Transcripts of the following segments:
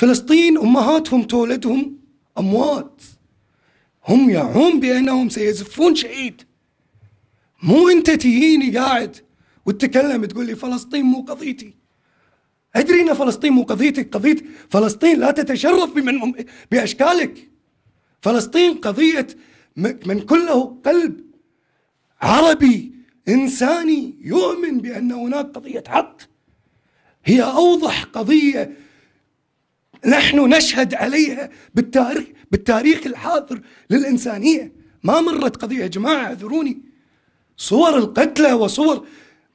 فلسطين أمهاتهم تولدهم أموات هم يعون بأنهم سيزفون شهيد مو أنت تجيني قاعد وتتكلم تقول لي فلسطين مو قضيتي أدري أن فلسطين مو قضيتك قضية فلسطين لا تتشرف بمن بأشكالك فلسطين قضية من كله قلب عربي إنساني يؤمن بأن هناك قضية حق هي أوضح قضية نحن نشهد عليها بالتاريخ بالتاريخ الحاضر للإنسانية ما مرت قضية يا جماعة اعذروني صور القتلى وصور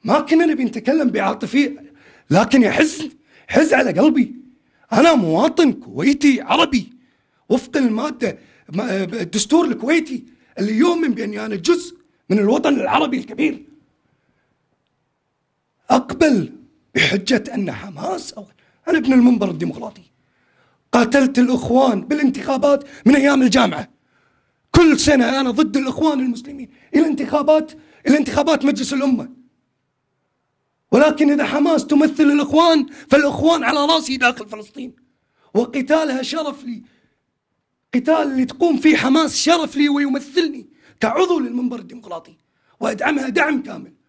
ما كنا نبي نتكلم بعاطفية لكن يحز حز على قلبي أنا مواطن كويتي عربي وفق المادة الدستور الكويتي اللي يؤمن بأني أنا جزء من الوطن العربي الكبير أقبل بحجة أن حماس أو أنا ابن المنبر الديمقراطي قاتلت الإخوان بالانتخابات من أيام الجامعة كل سنة أنا ضد الإخوان المسلمين الى انتخابات الى انتخابات مجلس الأمة ولكن إذا حماس تمثل الإخوان فالإخوان على رأسي داخل فلسطين وقتالها شرف لي قتال اللي تقوم فيه حماس شرف لي ويمثلني كعضو للمنبر الديمقراطي وأدعمها دعم كامل